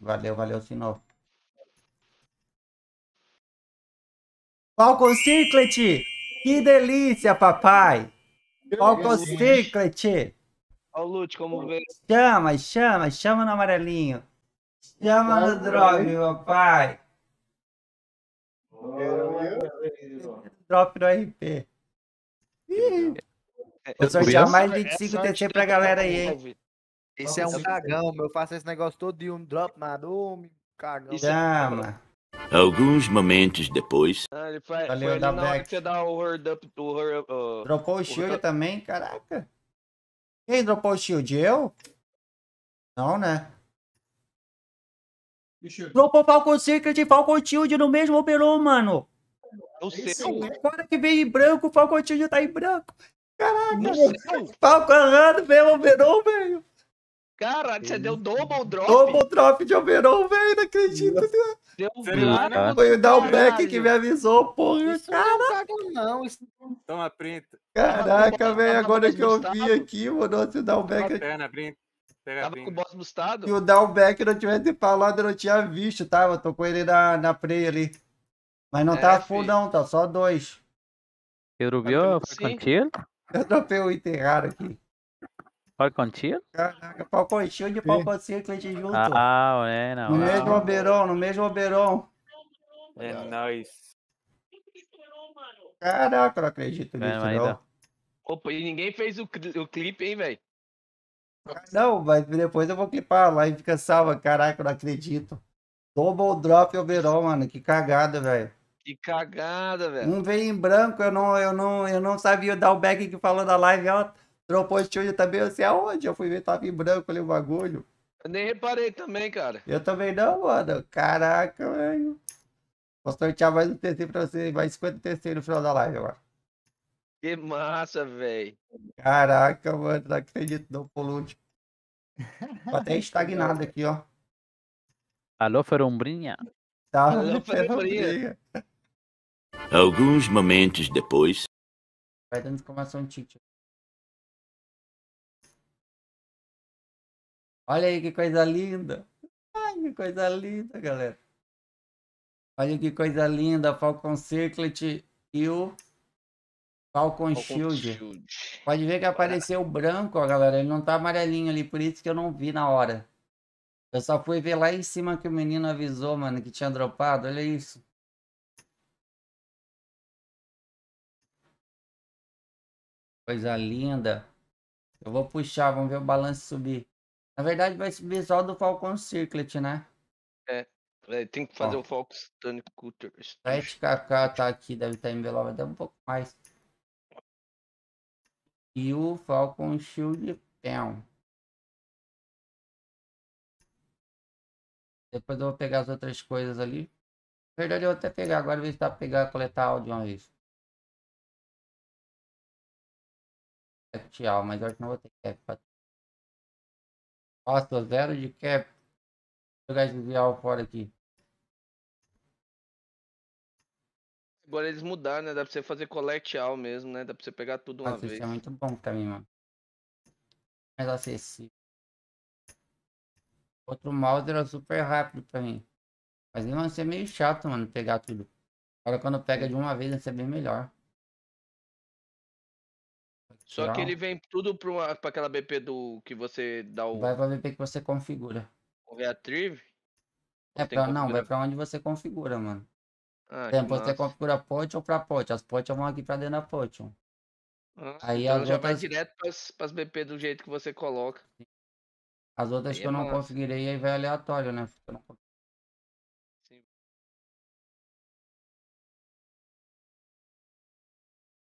Valeu, valeu, Sinop. Falcon Que delícia, papai! Falcon Olha o Lute como vê. Chama, chama, chama no amarelinho. Chama no drop, papai. Drop do RP. Vou é, é sortear mais 25 TC pra galera é aí, hein? Esse é um cagão, meu. Eu faço esse negócio todo de um drop, mano. Ô, cagão. É Alguns momentos depois. Ah, ele foi, Valeu, foi da na hora que você dá o uh, dropou o, o shield também? Caraca. Quem dropou o shield? Eu? Não, né? Dropou Falcon Secret e Falcon Shield no mesmo operou, mano. Não é sei. É Agora que veio em branco, o Falcon Shield tá em branco. Caraca, Falcon errado mesmo operou, velho. Cara, você deu double drop. Double drop de overall, velho, não acredito. Deu um Foi o Dalbeck que me avisou, porra. Isso cara. não é caga, não. É Toma print. Caraca, velho, agora que eu vi aqui, mano, o Dalbeck. Perna, print. Tava com o boss bustado? Se o Downback não tivesse falado, eu não tinha visto, tava. Tô com ele na, na play ali. Mas não é, tá full, não, tá só dois. Eu tá rubiou? Foi Eu dropei o item raro aqui. Palcontinho? Caraca, Palcontinho de Palconcinho que a gente junto. Ah, é, não. No mesmo Oberon, no mesmo Oberon. É nóis. Caraca, não acredito nisso, é, não. Opa, e ninguém fez o, o clipe, hein, velho? Não, mas depois eu vou clipar lá e fica salva. Caraca, não acredito. Double drop Oberon, mano. Que cagada, velho. Que cagada, velho. Um veio em branco, eu não, eu não, eu não sabia dar o back que falou da live ó. Tropostinho hoje também, eu sei aonde? Eu fui ver, tava em branco ali o bagulho. Eu nem reparei também, cara. Eu também não, mano. Caraca, velho. Vou sortear mais um TC pra você, mais 50 TC no final da live agora. Que massa, velho. Caraca, mano, não acredito não, Polute. Tô até estagnado aqui, ó. Alô, Ferombrinha? Tá, Alô, Ferombrinha. Alguns momentos depois. Vai dando informação, Tite. Olha aí que coisa linda. Ai, que coisa linda, galera. Olha que coisa linda, Falcon Circlet e o Falcon, Shield. Shield. Pode ver que apareceu branco, ó, galera. Ele não tá amarelinho ali, por isso que eu não vi na hora. Eu só fui ver lá em cima que o menino avisou, mano, que tinha dropado. Olha isso. Coisa linda. Eu vou puxar, vamos ver o balanço subir. Na verdade, vai subir só do Falcon Circlet, né? É. é tem que fazer Ó. o Falcon Titanic Cutter. 7kk tá aqui, deve estar tá em Belova até um pouco mais. E o Falcon Shield Pen. Depois eu vou pegar as outras coisas ali. Na verdade, eu vou até pegar agora, ver se dá pra pegar, coletar áudio uma vez. mas eu acho que não vou ter que Ó, zero de cap. Vou jogar esse Vial fora aqui. Agora eles mudaram, né? Dá pra você fazer collect ao mesmo, né? Dá pra você pegar tudo uma Nossa, é vez. Isso é muito bom também, mano. Mais acessível. Outro mouse era super rápido pra mim. Mas mesmo assim é meio chato, mano, pegar tudo. Agora quando pega de uma vez, vai ser é bem melhor. Só Não. que ele vem tudo para aquela BP do que você dá o. Vai pra BP que você configura. O Retrieve? É pra, não, vai pra onde você configura, mano. Ah, Tem, você configura pot ou pra pot. As pot vão aqui pra dentro da pot. Ah, aí então já outras... vai direto pras, pras BP do jeito que você coloca. As outras aí que é eu não é conseguirei aí vai aleatório, né? Eu não